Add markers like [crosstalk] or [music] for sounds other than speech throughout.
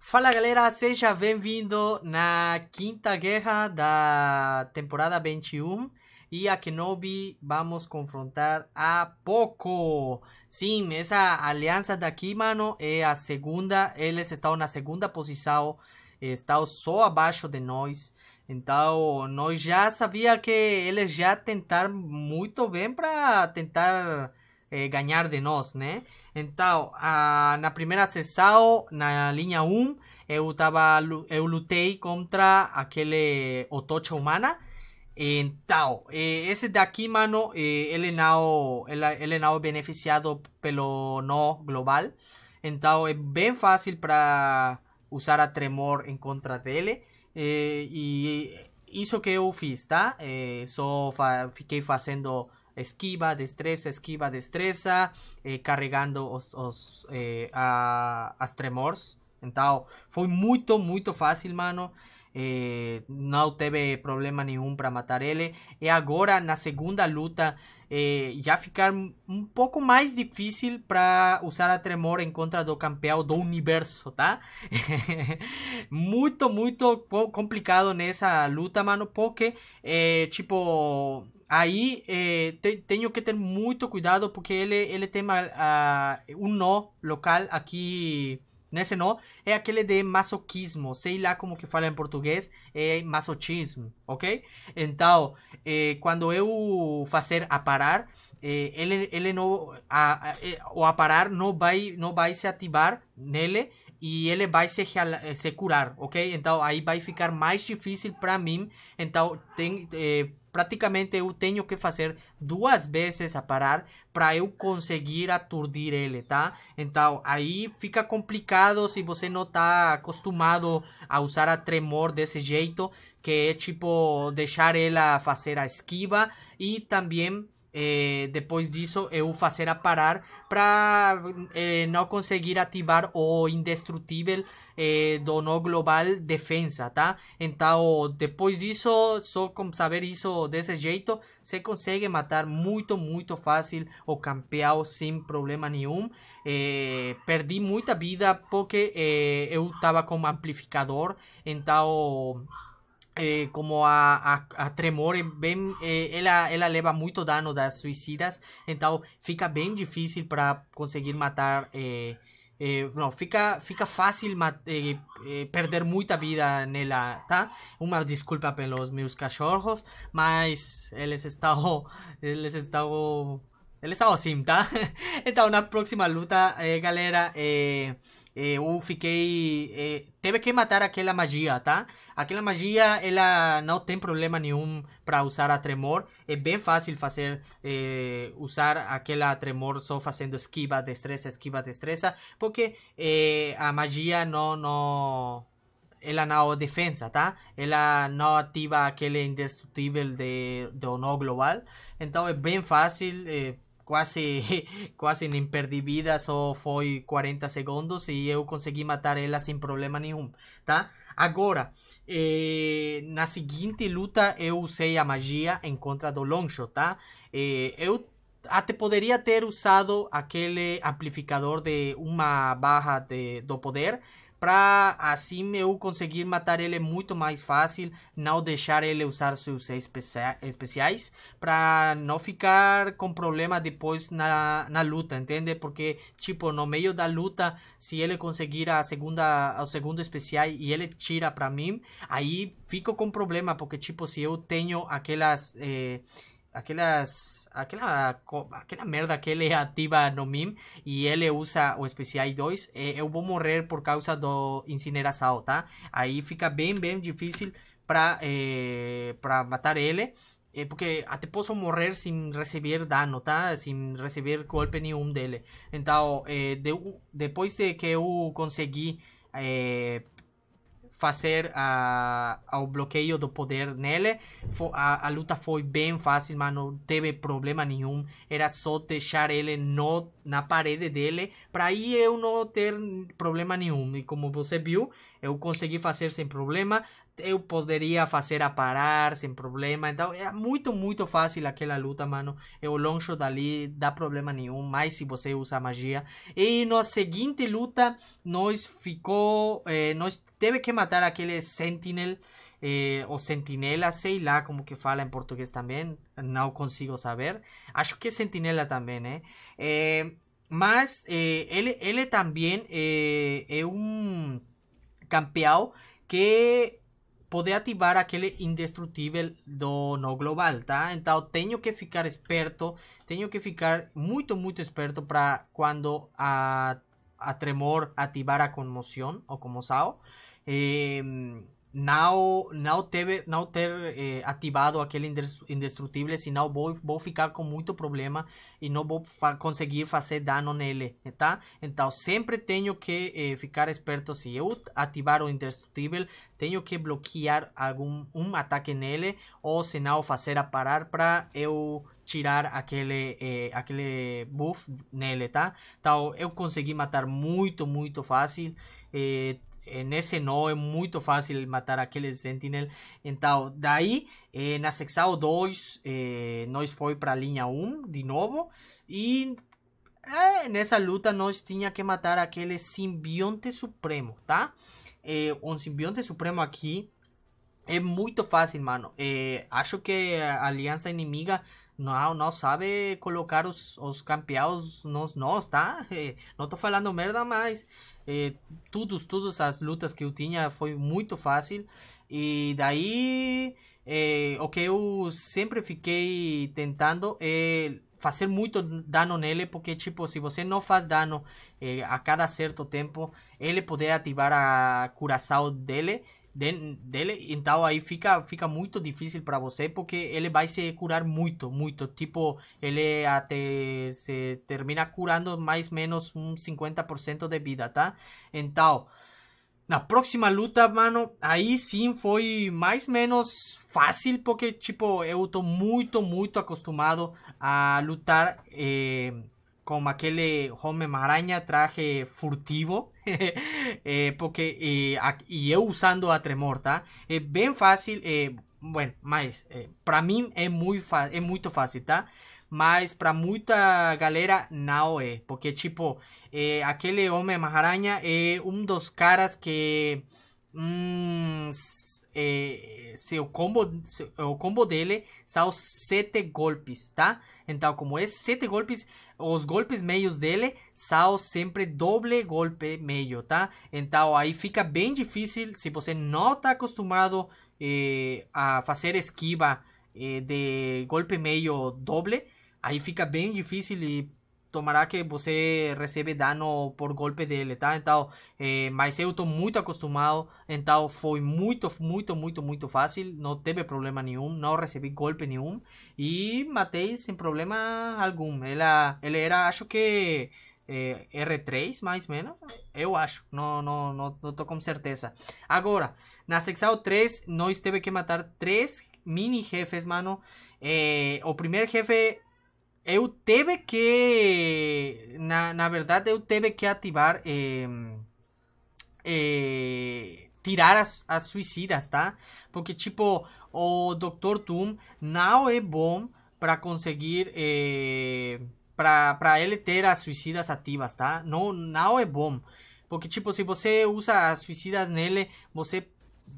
Fala galera, seja bem-vindo na quinta guerra da temporada 21 e a Kenobi vamos confrontar a pouco. Sim, essa aliança daqui, mano, é a segunda, eles estão na segunda posição, estão só abaixo de nós. Então, nós já sabia que eles já tentaram muito bem para tentar Eh, Ganar de nos, né? Entao a, na primera En na línea 1, um, eu, tava, eu lutei contra Aquel Otocha Humana. Eh, ese de aquí mano, ele não, ele, não beneficiado pelo no global. Entonces es bien fácil para usar a Tremor en contra de él eh, Y Eso que eu fiz, tá? só fiquei fazendo esquiva, destreza, esquiva, destreza, eh, carregando os, os eh, a, as tremors. Então, foi muito, muito fácil, mano. Eh, não teve problema nenhum para matar ele. E agora, na segunda luta, eh, já ficar um pouco mais difícil para usar a tremor em contra do campeão do universo, tá? [laughs] muito, muito complicado nessa luta, mano, porque, eh, tipo Ahí eh, tengo que tener mucho cuidado porque él ele ah, un no local aquí local ese nesse nó é aquele de masoquismo sei lá como que fala en português é masochismo ok então eh, cuando quando eu fazer aparar parar ele eh, ah, a, a, o aparar não vai não vai se ativar nele y ele va a eh, se curar, ok? ahí va a ficar más difícil para mí. Entonces, eh, prácticamente eh, que hacer dos veces a parar para eu conseguir aturdir él, tá? Entonces, ahí fica complicado si você no está acostumado a usar a tremor desse jeito, que es tipo deixar a fazer a esquiva Y también... Eh, depois disso eu fazer a parar para eh, não conseguir ativar o indestrutível é, do global defensa, tá? Então depois disso, só com saber isso desse jeito, você consegue matar muito, muito fácil o campeão sem problema nenhum. perdi muita vida porque eu estava com amplificador, então eh, como a, a, a tremor, bem, eh, ela, eh, ela leva muito dano das suicidas, então fica bem difícil para conseguir matar. Eh, eh não, fica, fica fácil eh, perder muita vida nela, tá? Uma desculpa pelos meus cachorros, mas eles estão. Eles estão. Eles estão assim, tá? [laughs] Então, na próxima luta, galera, eu eh, fiquei. Eh, teve que matar aquella magia, tá? Aquella magia ela no tem problema nenhum para usar a tremor. Es bem fácil fazer eh, usar aquella tremor solo haciendo esquiva, destreza, esquiva, destreza, porque a magia no ella ela não defensa, tá? Ela no activa aquele indestrutível de, de honor global. Entonces é bem fácil. quase [laughs] quase nem perdi vida, só foi 40 segundos e eu consegui matar ela sem problema nenhum, tá? Agora, eh, na seguinte luta eu usei a magia em contra do Longshot, tá? Eh, eu até poderia ter usado aquele amplificador de uma barra de, do poder, para assim eu conseguir matar ele é muito mais fácil, não deixar ele usar seus especiais, para não ficar com problema depois na, na luta, entende? Porque, tipo, no meio da luta, se ele conseguir a segunda, o segundo especial e ele tira para mim, aí fico com problema, porque, tipo, se eu tenho aquelas... Eh, aquelas aquela aquela merda que ele ativa no mim e ele usa o especial 2 eh, eu vou morrer por causa do incineração tá aí fica bem bem difícil para pra eh, para matar ele eh, porque até posso morrer sem receber dano, tá? Sem receber golpe nenhum dele. Então, de, depois de que eu consegui fazer a, ao bloqueio do poder nele. A, a, luta foi bem fácil, mas não teve problema nenhum. Era só deixar ele no, na parede dele para aí eu não ter problema nenhum. E como você viu, eu consegui fazer sem problema eu poderia fazer a parar sem problema. Então é muito, muito fácil aquela luta, mano. Eu longe dali, dá problema nenhum, mas se você usa magia. E na seguinte luta, nós ficou. Eh, nós teve que matar aquele Sentinel. Eh, ou Sentinela, sei lá como que fala em português também, não consigo saber. Acho que é Sentinela também, né? Eh, mas eh, ele, ele também eh, é um campeão que poder activar aquel indestructible... do no global, tá? Entonces tengo que ficar experto... Tengo que ficar muy, muy experto... para cuando a, a tremor activar a conmoción... O como sao. Eh, não não teve não ter eh, ativado aquele indestrutível senão vou, vou ficar com muito problema e não vou fa conseguir fazer dano nele tá então sempre tenho que eh, ficar esperto se eu ativar o indestrutível tenho que bloquear algum um ataque nele ou senão fazer a parar para eu tirar aquele eh, aquele buff nele tá então eu consegui matar muito muito fácil eh, ese nó é muito fácil matar aquele Sentinel. Então, daí, eh, na Sexau 2, eh, nós foi para a linha 1 de novo. E eh, nessa luta nós tinha que matar aquele simbionte supremo, tá? Eh, um simbionte supremo aqui é muito fácil, mano. Eh, acho que a aliança inimiga não, não sabe colocar os, os campeados nos nós, tá? [laughs] Eh, não tô falando merda, mas é, eh, todos, todas as lutas que eu tinha foi muito fácil. E daí, é, o que eu sempre fiquei tentando é fazer muito dano nele, porque, tipo, se você não faz dano é, a cada certo tempo, ele poder ativar a curação dele dele, então aí fica, fica muito difícil para você porque ele vai se curar muito, muito. Tipo, ele até se termina curando mais ou menos um 50% de vida, tá? Então, na próxima luta, mano, aí sim foi mais ou menos fácil porque, tipo, eu tô muito, muito acostumado a lutar. Eh, como aquel hombre eh, maraña traje furtivo, [laughs] eh, porque eh, usando a tremorta, é eh, bien fácil, bueno, más para mí es muy fácil, tá? Mas para muita galera no es. porque tipo, aquel aquele homem maraña é um dos caras que mm, se é, combo, o combo dele são sete golpes, tá? Então, como es sete golpes, os golpes meios dele são sempre doble golpe meio, tá? Então aí fica bem difícil se você não está acostumado eh, a fazer esquiva eh, de golpe meio doble. Aí fica bem difícil e tomará que você recebe dano por golpe dele, tá? Então, é, mas eu tô muito acostumado, então foi muito, muito, muito, muito fácil, não teve problema nenhum, não recebi golpe nenhum e matei sem problema algum. Ela, ele era, acho que eh, R3, mais ou menos, eu acho, não, não, não, não tô com certeza. Agora, na secção 3, nós teve que matar três mini jefes, mano. Eh, o primeiro jefe eu teve que. Na, na verdade, eu teve que ativar. Eh, eh, tirar as, as suicidas, tá? Porque, tipo, o Dr. Doom não é bom para conseguir. Eh, para ele ter as suicidas ativas, tá? Não, não é bom. Porque, tipo, se você usa as suicidas nele, você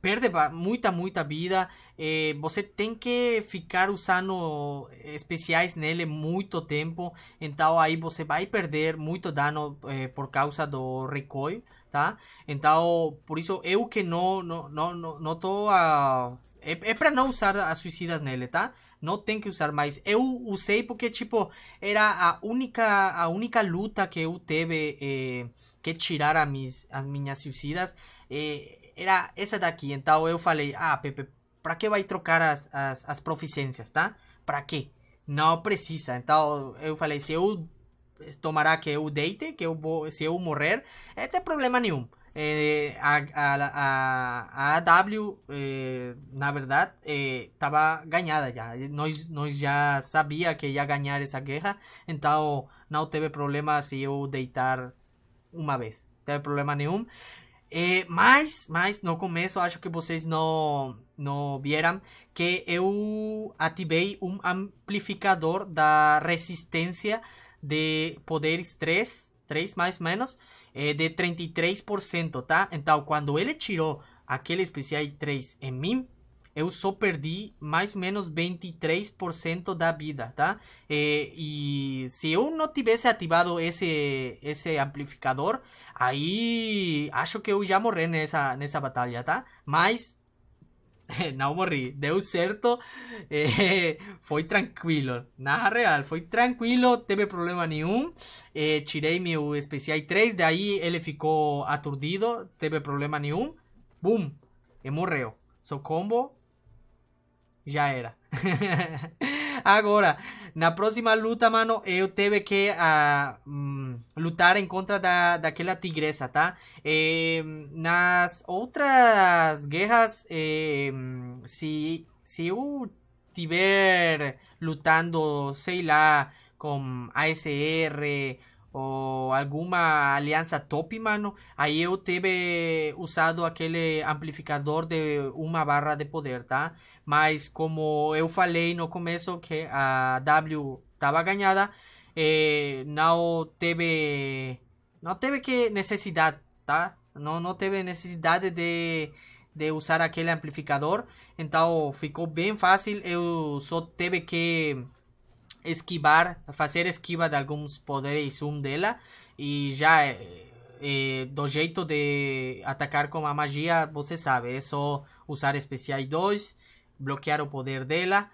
perde muita, muita vida. É, você tem que ficar usando especiais nele muito tempo. Então aí você vai perder muito dano é, por causa do recoil, tá? Então, por isso eu que não, não, não, não tô a... É, é para não usar as suicidas nele, tá? não tem que usar mais. Eu usei porque, tipo, era a única, a única luta que eu teve eh, que tirar a mis, as minhas suicidas. Eh, era essa daqui. Então eu falei, ah, Pepe, pra que vai trocar as, as, as proficiências, tá? Pra quê? Não precisa. Então eu falei, se eu tomará que eu deite, que eu vou, se eu morrer, é, não tem problema nenhum. Eh, a, a, a, AW, eh, na verdade eh, estava ganhada já Nós, nós já sabia que ia ganhar essa guerra, então não teve problema se eu deitar uma vez. Não teve problema nenhum. mas, mas no começo, acho que vocês não, não vieram que eu ativei um amplificador da resistência de poderes 3, 3 mais ou menos é de 33%, tá? Então, quando ele tirou aquele especial 3 em mim, eu só perdi mais ou menos 23% da vida, tá? E, eh, e, se eu não tivesse ativado esse, esse amplificador, aí acho que eu já morri nessa, nessa batalha, tá? Mas [laughs] No morri. Deu certo. Eh, [laughs] fue tranquilo. Nada real, Fue tranquilo. Teve problema ni un, eh, tirei mi especial 3. Él le ficou aturdido. Teve problema ni un, Boom. E morreu. socorro, combo. Ya era. [laughs] Agora, la próxima luta, mano, eu teve que a ah, lutar en em contra de aquella tigresa, tá? en nas otras guerras, si e, se, se tiver lutando, sei lá, com ASR, ou alguma aliança top, mano, aí eu teve usado aquele amplificador de uma barra de poder, tá? Mas como eu falei no começo que a W estava ganhada, eh, não teve não teve que necessidade, tá? Não, não teve necessidade de, de usar aquele amplificador, então ficou bem fácil, eu só teve que esquivar, fazer esquiva de alguns poderes, um dela, e já é, do jeito de atacar com a magia, você sabe, é só usar especiais 2, bloquear o poder dela,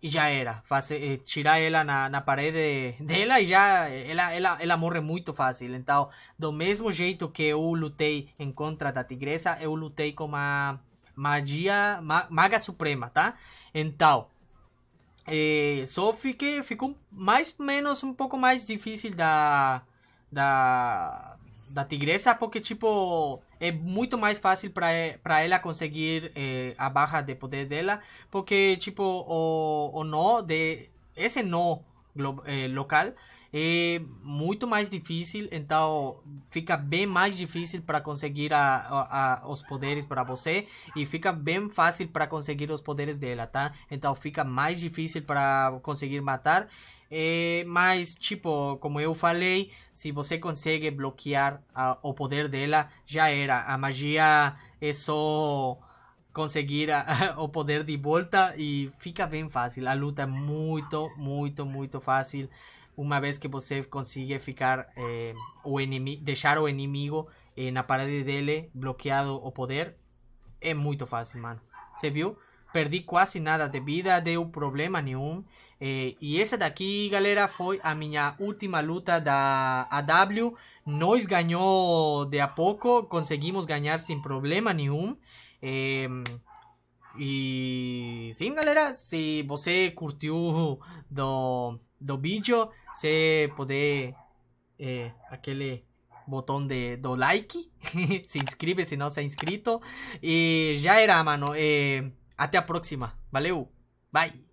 e já era. Fazer, é, eh, tirar ela na, na parede dela e já ela, ela, ela morre muito fácil. Então, do mesmo jeito que eu lutei em contra da tigresa, eu lutei com a magia ma, maga suprema, tá? Então, é, eh, só fiquei, ficou mais ou menos um pouco mais difícil da, da, da tigresa, porque tipo, é muito mais fácil para ela conseguir é, a barra de poder dela, porque tipo, o, o nó, de, esse nó é, eh, local, é muito mais difícil, então fica bem mais difícil para conseguir a, a, a, os poderes para você e fica bem fácil para conseguir os poderes dela, tá? Então fica mais difícil para conseguir matar. É, mas, tipo, como eu falei, se você consegue bloquear a, o poder dela, já era. A magia é só conseguir a, [laughs] o poder de volta e fica bem fácil. A luta é muito, muito, muito fácil uma vez que você consiga ficar eh, o deixar o inimigo eh, na parede dele bloqueado o poder, é muito fácil, mano. Você viu? Perdi quase nada de vida, deu problema nenhum. Eh, e essa daqui, galera, foi a minha última luta da AW. Nós ganhou de a pouco, conseguimos ganhar sem problema nenhum. e sim, galera, se você curtiu do do vídeo, Se puede eh, Aquel eh, botón de, do like, [laughs] se inscribe si no se ha inscrito, Y ya era, mano, eh, até la próxima, valeu, bye!